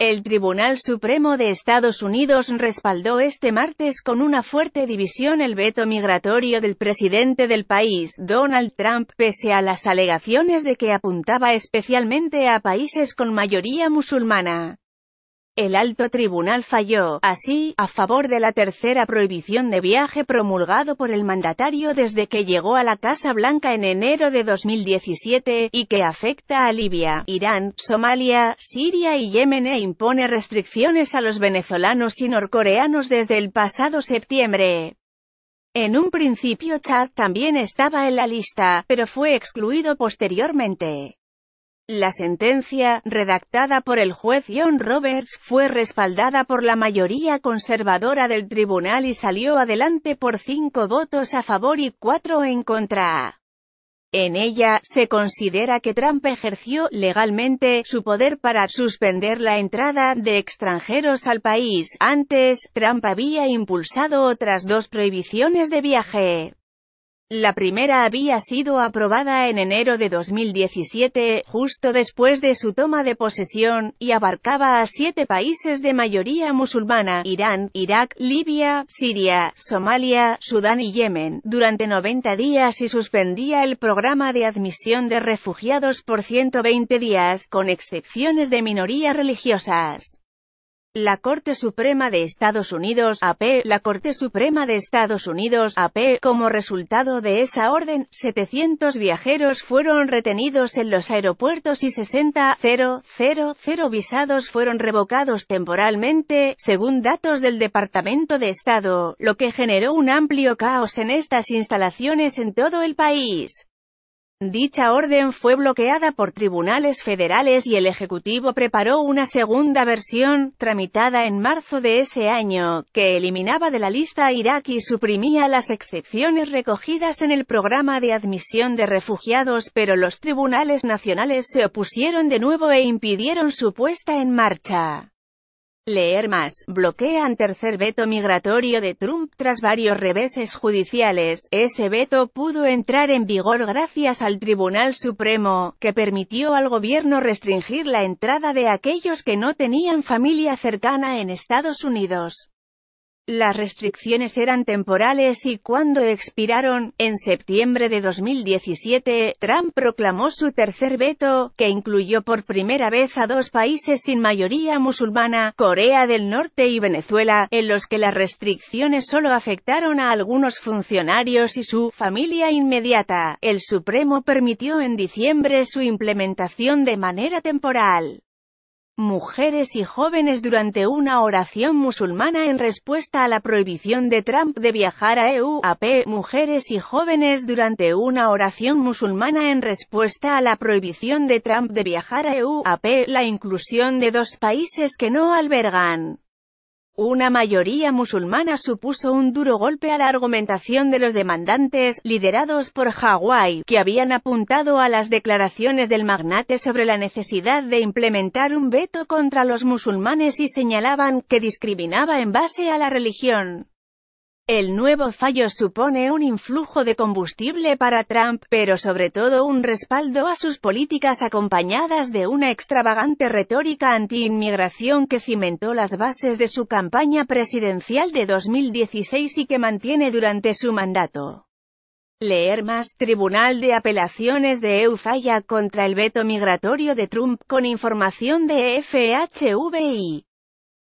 El Tribunal Supremo de Estados Unidos respaldó este martes con una fuerte división el veto migratorio del presidente del país, Donald Trump, pese a las alegaciones de que apuntaba especialmente a países con mayoría musulmana el alto tribunal falló, así, a favor de la tercera prohibición de viaje promulgado por el mandatario desde que llegó a la Casa Blanca en enero de 2017, y que afecta a Libia, Irán, Somalia, Siria y Yemen e impone restricciones a los venezolanos y norcoreanos desde el pasado septiembre. En un principio Chad también estaba en la lista, pero fue excluido posteriormente. La sentencia, redactada por el juez John Roberts, fue respaldada por la mayoría conservadora del tribunal y salió adelante por cinco votos a favor y cuatro en contra. En ella, se considera que Trump ejerció, legalmente, su poder para suspender la entrada de extranjeros al país. Antes, Trump había impulsado otras dos prohibiciones de viaje. La primera había sido aprobada en enero de 2017, justo después de su toma de posesión, y abarcaba a siete países de mayoría musulmana, Irán, Irak, Libia, Siria, Somalia, Sudán y Yemen, durante 90 días y suspendía el programa de admisión de refugiados por 120 días, con excepciones de minorías religiosas. La Corte Suprema de Estados Unidos AP, e, la Corte Suprema de Estados Unidos AP, e, como resultado de esa orden, 700 viajeros fueron retenidos en los aeropuertos y 60,000 visados fueron revocados temporalmente, según datos del Departamento de Estado, lo que generó un amplio caos en estas instalaciones en todo el país. Dicha orden fue bloqueada por tribunales federales y el Ejecutivo preparó una segunda versión, tramitada en marzo de ese año, que eliminaba de la lista a Irak y suprimía las excepciones recogidas en el programa de admisión de refugiados, pero los tribunales nacionales se opusieron de nuevo e impidieron su puesta en marcha. Leer más. Bloquean tercer veto migratorio de Trump tras varios reveses judiciales. Ese veto pudo entrar en vigor gracias al Tribunal Supremo, que permitió al gobierno restringir la entrada de aquellos que no tenían familia cercana en Estados Unidos. Las restricciones eran temporales y cuando expiraron, en septiembre de 2017, Trump proclamó su tercer veto, que incluyó por primera vez a dos países sin mayoría musulmana, Corea del Norte y Venezuela, en los que las restricciones solo afectaron a algunos funcionarios y su familia inmediata. El Supremo permitió en diciembre su implementación de manera temporal mujeres y jóvenes durante una oración musulmana en respuesta a la prohibición de Trump de viajar a EUAP Mujeres y jóvenes durante una oración musulmana en respuesta a la prohibición de Trump de viajar a EUAP AP. La inclusión de dos países que no albergan una mayoría musulmana supuso un duro golpe a la argumentación de los demandantes, liderados por Hawái, que habían apuntado a las declaraciones del magnate sobre la necesidad de implementar un veto contra los musulmanes y señalaban que discriminaba en base a la religión. El nuevo fallo supone un influjo de combustible para Trump, pero sobre todo un respaldo a sus políticas acompañadas de una extravagante retórica anti-inmigración que cimentó las bases de su campaña presidencial de 2016 y que mantiene durante su mandato. Leer más, Tribunal de Apelaciones de EU falla contra el veto migratorio de Trump con información de FHVI.